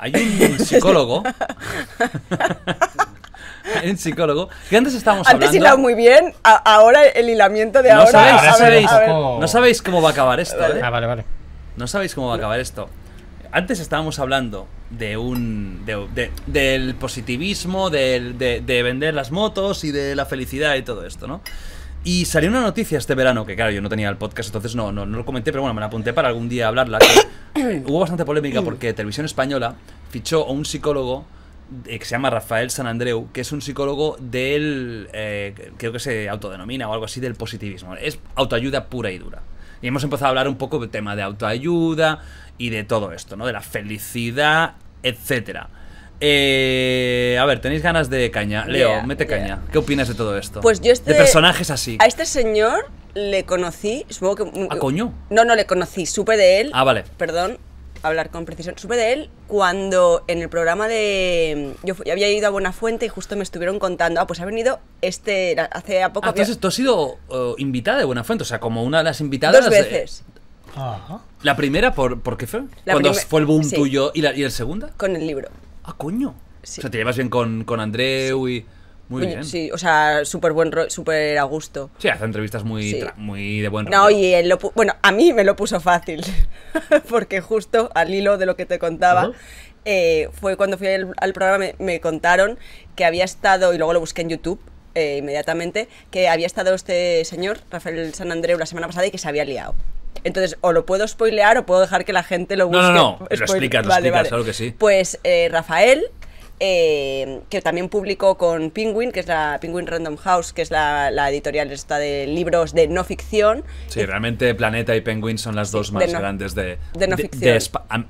Hay un psicólogo. Hay un psicólogo que antes estábamos muy bien, ahora el hilamiento de no ahora. no sabéis cómo va a acabar esto, ¿eh? ah, No sabéis cómo va a acabar esto. Antes estábamos hablando de un. De, del positivismo, de, de vender las motos y de la felicidad y todo esto, ¿no? Y salió una noticia este verano, que claro, yo no tenía el podcast, entonces no, no, no lo comenté, pero bueno, me la apunté para algún día hablarla. hubo bastante polémica mm. porque Televisión Española fichó a un psicólogo que se llama Rafael San Andreu, que es un psicólogo del, eh, creo que se autodenomina o algo así, del positivismo. Es autoayuda pura y dura. Y hemos empezado a hablar un poco del tema de autoayuda y de todo esto, ¿no? De la felicidad, etcétera. Eh, a ver, tenéis ganas de caña. Leo, mete caña. ¿Qué opinas de todo esto? Pues yo este, De personajes así. A este señor le conocí, supongo que... ¿A ah, coño? No, no le conocí, supe de él. Ah, vale. Perdón, hablar con precisión. Supe de él cuando en el programa de... Yo, había ido a Buenafuente y justo me estuvieron contando, ah, pues ha venido este... Hace poco... Ah, entonces tú has sido eh, invitada de Buenafuente, o sea, como una de las invitadas... Dos veces. Ajá. La primera, ¿por, por qué fue? Cuando fue el boom tuyo. ¿Y la, y la segunda? Con el libro. Ah, coño. O sea, te llevas bien con, con Andreu y. Muy bien. Sí, o sea, súper buen a gusto. Sí, hace entrevistas muy, muy de buen rollo. No, y lo bueno, a mí me lo puso fácil, porque justo al hilo de lo que te contaba, eh, fue cuando fui al, programa, me, contaron que había estado, y luego lo busqué en YouTube eh, inmediatamente, que había estado este señor, Rafael San Andreu, la semana pasada y que se había liado. Entonces, o lo puedo spoilear o puedo dejar que la gente lo busque. No, no, no. Lo explicas, lo explicas, claro que sí. Pues eh, Rafael eh, que también publicó con Penguin, que es la Penguin Random House, que es la, editorial esta de libros de no ficción. Sí, realmente Planeta y Penguin son las dos más grandes de, de no ficción.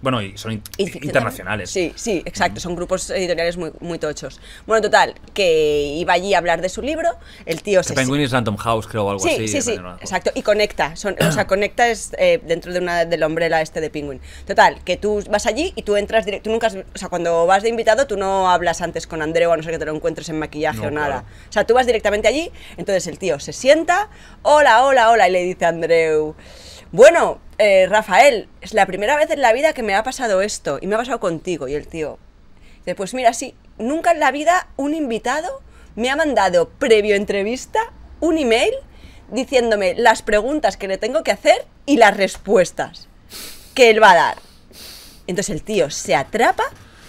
bueno, y son internacionales. Sí, sí, exacto, mm. son grupos editoriales muy, muy tochos. Bueno, total, que iba allí a hablar de su libro, el tío se... Penguin es Random House, creo, o algo así. Sí, sí, exacto, y conecta, o sea, conecta es eh, dentro de una del hombrela este de Penguin. Total, que tú vas allí y tú entras, tú nunca, o sea, cuando vas de invitado tú no hablas antes con Andreu a no ser que te lo encuentres en maquillaje o nada. O sea, tú vas directamente allí, entonces el tío se sienta, hola, hola, hola, y le dice a Andreu, bueno, eh, Rafael, es la primera vez en la vida que me ha pasado esto, y me ha pasado contigo, y el tío. Dice, pues mira, sí, nunca en la vida un invitado me ha mandado previo entrevista un email diciéndome las preguntas que le tengo que hacer y las respuestas que él va a dar. Entonces el tío se atrapa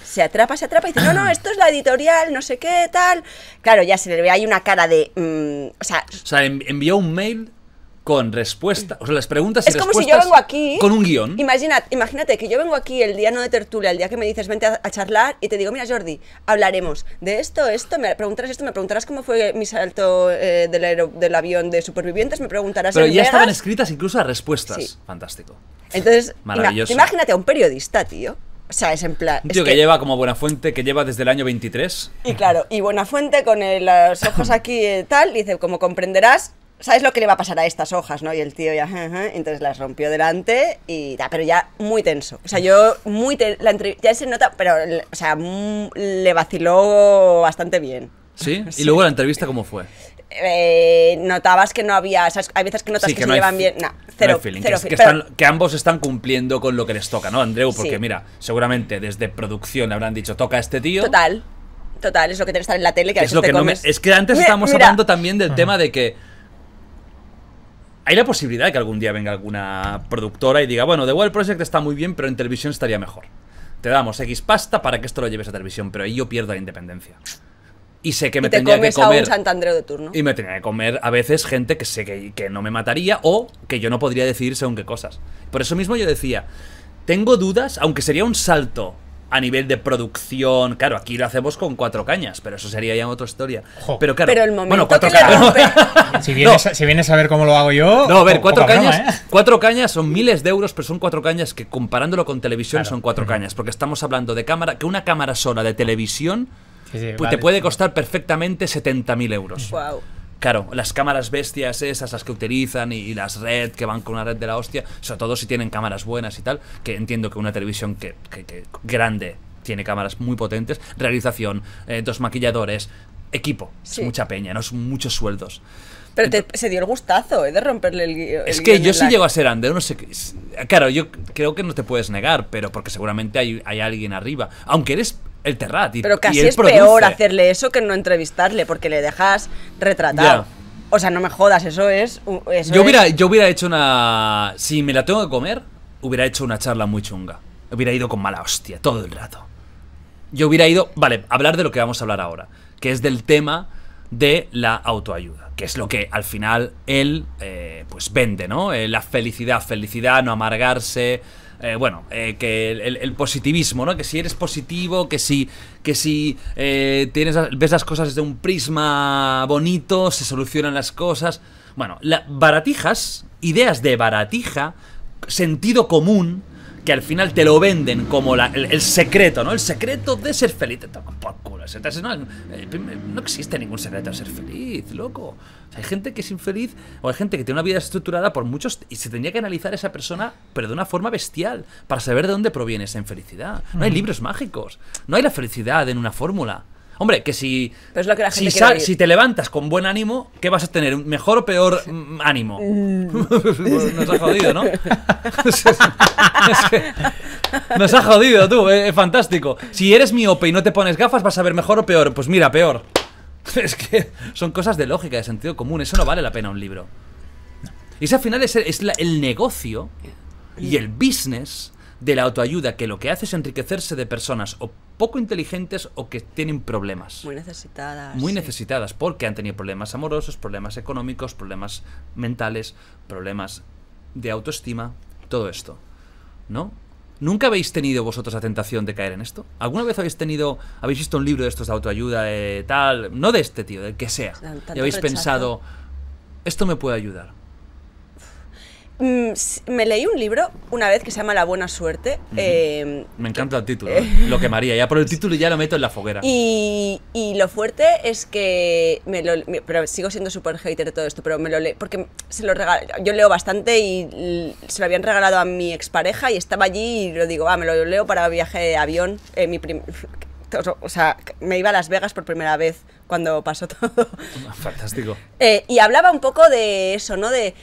se atrapa, se atrapa y dice, no, no, esto es la editorial, no sé qué, tal. Claro, ya se le ve hay una cara de... Mm, o sea, o sea envió un mail con respuesta, o sea, las preguntas y es como si yo vengo aquí con un guión. Imagínate, imagínate que yo vengo aquí el día no de tertulia, el día que me dices vente a, charlar y te digo, mira Jordi, hablaremos de esto, esto, me preguntarás esto, me preguntarás cómo fue mi salto eh, del, avión de supervivientes, me preguntarás... Pero ya estaban escritas incluso las respuestas. Fantástico. Entonces, Imagínate a un periodista, tío. O sea, es en plan. tío que, lleva como Buenafuente, que lleva desde el año 23. Y claro, y Buenafuente con los ojos aquí Y eh, tal, dice, como comprenderás, ¿sabes lo que le va a pasar a estas hojas, no? Y el tío ya, entonces las rompió delante y ya, pero ya muy tenso. O sea, yo muy ya se nota, pero, o sea, mm, le vaciló bastante bien. ¿Sí? ¿Y luego la entrevista cómo fue? Eh, notabas que no había. hay veces que notas que, se llevan bien. que, ambos están cumpliendo con lo que les toca, ¿no, Andreu? Porque mira, seguramente desde producción le habrán dicho, toca a este tío. Total. Total, es lo que tiene que estar en la tele. Que es, que es que antes estábamos hablando también del tema de que. Hay la posibilidad de que algún día venga alguna productora y diga, bueno, The World Project está muy bien, pero en televisión estaría mejor. Te damos X pasta para que esto lo lleves a televisión, pero ahí yo pierdo la independencia y sé que me tenía que comer. A un santandreo de turno. Y me tenía que comer a veces gente que sé que, no me mataría o que yo no podría decidir según qué cosas. Por eso mismo yo decía, tengo dudas, aunque sería un salto a nivel de producción. Claro, aquí lo hacemos con cuatro cañas, pero eso sería ya otra historia. Pero claro, el momento bueno, cuatro cañas. si, vienes, a ver cómo lo hago yo. No, a ver, cuatro cañas, ¿eh? cuatro cañas son miles de euros, pero son cuatro cañas que comparándolo con televisión son cuatro cañas, porque estamos hablando de cámara, que una cámara sola de televisión pues te puede costar perfectamente 70.000 euros. Claro, las cámaras bestias esas, las que utilizan, y, las red, que van con una red de la hostia, sobre todo si tienen cámaras buenas y tal, que entiendo que una televisión que, grande tiene cámaras muy potentes, realización, eh, dos maquilladores, equipo, mucha peña, no son muchos sueldos. Pero se dio el gustazo eh, de romperle el, guión Es que yo sí llego a ser Ander, no sé Claro, yo creo que no te puedes negar, pero porque seguramente hay alguien arriba. Aunque eres el Terrat. Y, Pero casi es peor hacerle eso que no entrevistarle, porque le dejas retratar O sea, no me jodas, eso es. yo, hubiera, yo hubiera hecho una. Si me la tengo que comer, hubiera hecho una charla muy chunga. Hubiera ido con mala hostia todo el rato. Yo hubiera ido. Vale, hablar de lo que vamos a hablar ahora, que es del tema de la autoayuda, que es lo que al final él eh, pues vende, ¿no? Eh, la felicidad, felicidad, no amargarse, eh, bueno, eh, que el, positivismo, ¿no? Que si eres positivo, que si, que si eh, tienes, ves las cosas desde un prisma bonito, se solucionan las cosas. Bueno, baratijas, ideas de baratija, sentido común, al final te lo venden como el, secreto, ¿no? El secreto de ser feliz. por eh, eh, no, existe ningún secreto de ser feliz, loco. hay gente que es infeliz o hay gente que tiene una vida estructurada por muchos y se tendría que analizar a esa persona, pero de una forma bestial, para saber de dónde proviene esa infelicidad. No hay libros mágicos. No hay la felicidad en una fórmula. Hombre, que si. es la si, te levantas con buen ánimo, ¿qué vas a tener? ¿Mejor o peor mm, ánimo? Mm. Nos ha jodido, ¿no? Nos ha jodido tú, eh, es fantástico. Si eres miope y no te pones gafas, vas a ver mejor o peor. Pues mira, peor. Es que son cosas de lógica, de sentido común. Eso no vale la pena un libro. Y ese al final es, el, el negocio y el business de la autoayuda, que lo que hace es enriquecerse de personas o poco inteligentes o que tienen problemas. Muy necesitadas. Muy necesitadas porque han tenido problemas amorosos, problemas económicos, problemas mentales, problemas de autoestima, todo esto. ¿No? ¿Nunca habéis tenido vosotros la tentación de caer en esto? ¿Alguna vez habéis tenido, habéis visto un libro de estos de autoayuda, eh, tal, no de este tío, del que sea, y habéis pensado, esto me puede ayudar? Mm, me leí un libro una vez que se llama La Buena Suerte. Em, me encanta el título, eh, ¿eh? lo que María, ya por el título ya lo meto en la foguera. Y, lo fuerte es que, pero sigo siendo súper hater de todo esto, pero me lo leí, porque se lo yo leo bastante y se lo habían regalado a mi expareja y estaba allí y lo digo, ah, me lo leo para viaje de avión, eh, mi o sea, me iba a Las Vegas por primera vez cuando pasó todo. Fantástico. y hablaba un poco de eso, ¿no? De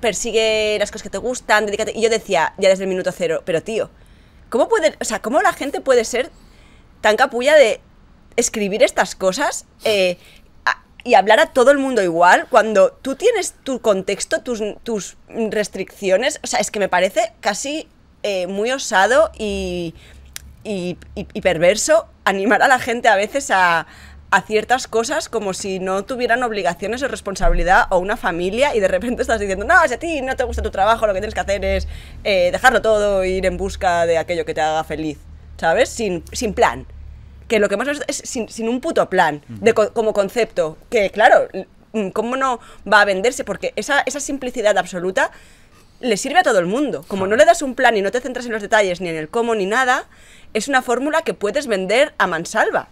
persigue las cosas que te gustan, dedícate. Y yo decía, ya desde el minuto cero, pero tío, ¿cómo puede, o sea, cómo la gente puede ser tan capulla de escribir estas cosas eh, y hablar a todo el mundo igual cuando tú tienes tu contexto, tus, tus restricciones? O sea, es que me parece casi eh, muy osado y, y perverso animar a la gente a veces a a ciertas cosas como si no tuvieran obligaciones o responsabilidad o una familia y de repente estás diciendo, no, si a ti no te gusta tu trabajo, lo que tienes que hacer es eh, dejarlo todo, ir en busca de aquello que te haga feliz, ¿sabes? Sin, sin plan. Que lo que más es sin, un puto plan como concepto, que claro, mm, ¿cómo no va a venderse? Porque esa, esa simplicidad absoluta le sirve a todo el mundo. Como no le das un plan y no te centras en los detalles, ni en el cómo, ni nada, es una fórmula que puedes vender a mansalva.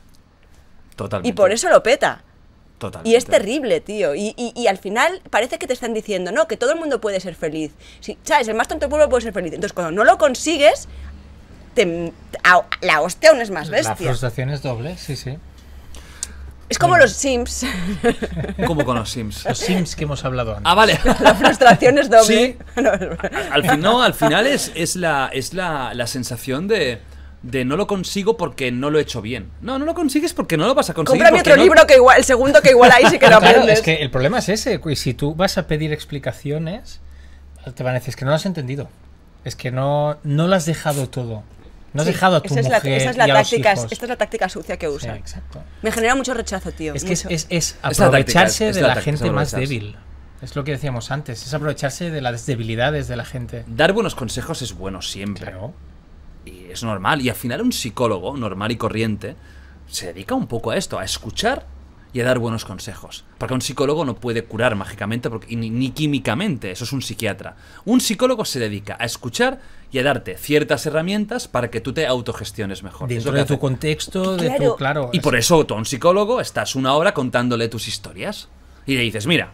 Y por eso lo peta. Totalmente. Y es terrible, tío. Y, al final parece que te están diciendo, no, que todo el mundo puede ser feliz. ¿Sabes? El más tonto pueblo puede ser feliz. Entonces, cuando no lo consigues, te, la hostia aún es más bestia. La frustración es doble, sí, sí. Es como los Sims. ¿Cómo con los Sims? Los Sims que hemos hablado antes. Ah, vale. La frustración es doble. Sí. No, Al, final es, es, la, es la sensación de de no lo consigo porque no lo he hecho bien. No, no lo consigues porque no lo vas a conseguir. Cómprame otro libro que igual, el segundo que igual ahí sí que lo aprendes. es que el problema es ese, si tú vas a pedir explicaciones, te van a decir, es que no lo has entendido. Es que no, no lo has dejado todo. No has dejado a tu mujer es la táctica, Esta es la táctica sucia que usa. Me genera mucho rechazo, tío. Es que es, aprovecharse de la, gente más débil. Es lo que decíamos antes, es aprovecharse de las debilidades de la gente. Dar buenos consejos es bueno siempre es normal. Y al final un psicólogo normal y corriente se dedica un poco a esto, a escuchar y a dar buenos consejos. Porque un psicólogo no puede curar mágicamente ni, químicamente, eso es un psiquiatra. Un psicólogo se dedica a escuchar y a darte ciertas herramientas para que tú te autogestiones mejor. Dentro de tu contexto, claro. Y por eso tú un psicólogo estás una hora contándole tus historias. Y le dices, mira,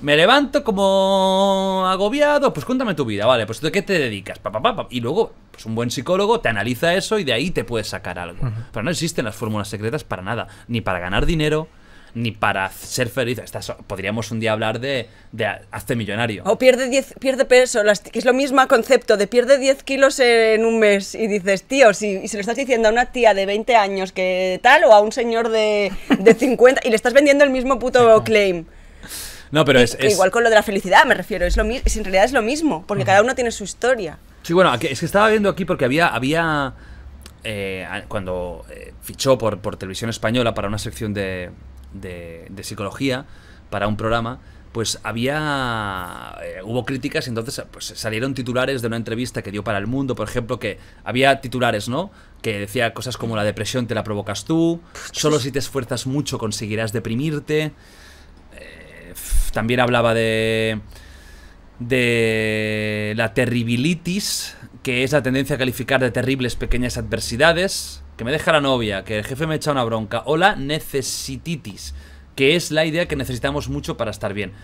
me levanto como agobiado, pues cuéntame tu vida, vale, pues ¿de qué te dedicas? Pa, y luego, pues un buen psicólogo te analiza eso y de ahí te puedes sacar algo. Pero no existen las fórmulas secretas para nada, ni para ganar dinero, ni para ser feliz. podríamos un día hablar de, de hazte millonario. O pierde, 10, pierde peso, que es lo mismo concepto de pierde 10 kilos en un mes y dices, tío, si, se lo estás diciendo a una tía de 20 años que tal o a un señor de, de 50 y le estás vendiendo el mismo puto claim. No, pero es, Igual con lo de la felicidad me refiero, es lo mismo en realidad es lo mismo, porque cada uno tiene su historia. Sí, bueno, es que estaba viendo aquí porque había... había eh, cuando eh, fichó por, por televisión española para una sección de, psicología, para un programa, pues había eh, hubo críticas y entonces pues, salieron titulares de una entrevista que dio para El Mundo, por ejemplo, que había titulares, ¿no? Que decía cosas como la depresión te la provocas tú, solo si te esfuerzas mucho conseguirás deprimirte también hablaba de de la terribilitis, que es la tendencia a calificar de terribles pequeñas adversidades, que me deja la novia, que el jefe me echa una bronca, o la necesititis, que es la idea que necesitamos mucho para estar bien.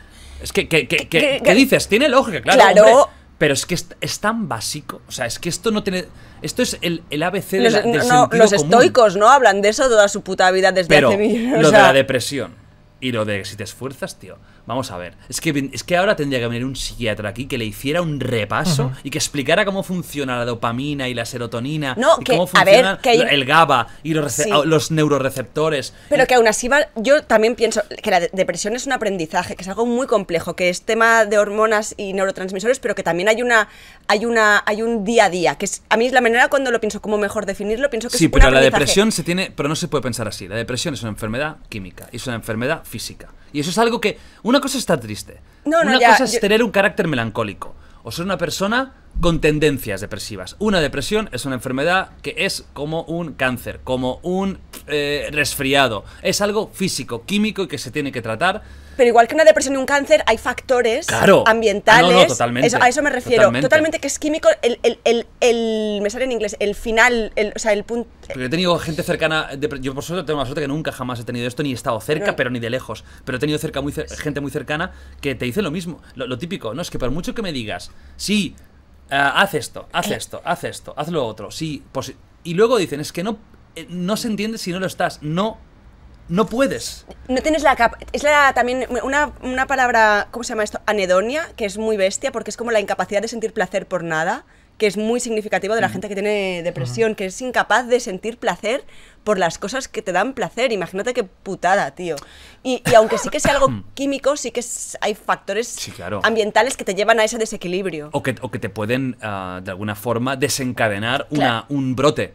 Es que, ¿qué dices? Tiene lógica, claro. pero es que es, tan básico. O sea, es que esto no tiene. Esto es el, ABC de los, la, Los estoicos, ¿no? Hablan de eso toda su puta vida desde hace Lo de la depresión y lo de si te esfuerzas, tío. Vamos a ver. Es que, es que ahora tendría que venir un psiquiatra aquí que le hiciera un repaso y que explicara cómo funciona la dopamina y la serotonina. y cómo funciona el GABA y los, neuroreceptores. Pero eh, que aún así yo también pienso que la depresión es un aprendizaje, que es algo muy complejo, que es tema de hormonas y neurotransmisores, pero que también hay una hay una hay un día a día, que a mí es la manera cuando lo pienso cómo mejor definirlo, pienso que sí, pero la depresión se tiene, pero no se puede pensar así. La depresión es una enfermedad química, es una enfermedad física. Y eso es algo que una cosa está triste. No, una cosa es tener un carácter melancólico. O ser una persona con tendencias depresivas. Una depresión es una enfermedad que es como un cáncer, como un eh, resfriado. Es algo físico, químico y que se tiene que tratar pero igual que una depresión y un cáncer, hay factores ah, ambientales. a eso me refiero. Totalmente, que es químico. El, el, me sale en inglés, el final, o sea, el punto. Porque he tenido gente cercana. yo, por suerte, tengo la suerte que nunca jamás he tenido esto, ni he estado cerca, mm. pero ni de lejos. Pero he tenido cerca muy gente muy cercana que te dice lo mismo. Lo, típico, ¿no? Es que por mucho que me digas, sí, eh, haz esto, haz eh. esto, haz esto, haz lo otro, sí. y luego dicen, es que no, eh, no se entiende si no lo estás. No no puedes. No tienes la cap. Es la, también una, palabra, ¿cómo se llama esto? Anedonia, que es muy bestia porque es como la incapacidad de sentir placer por nada, que es muy significativo de la mm. gente que tiene depresión, que es incapaz de sentir placer por las cosas que te dan placer. Imagínate qué putada, tío. Y, aunque sí que sea algo mm. químico, sí que hay factores ambientales que te llevan a ese desequilibrio. O que, te pueden, ah, de alguna forma, desencadenar un brote.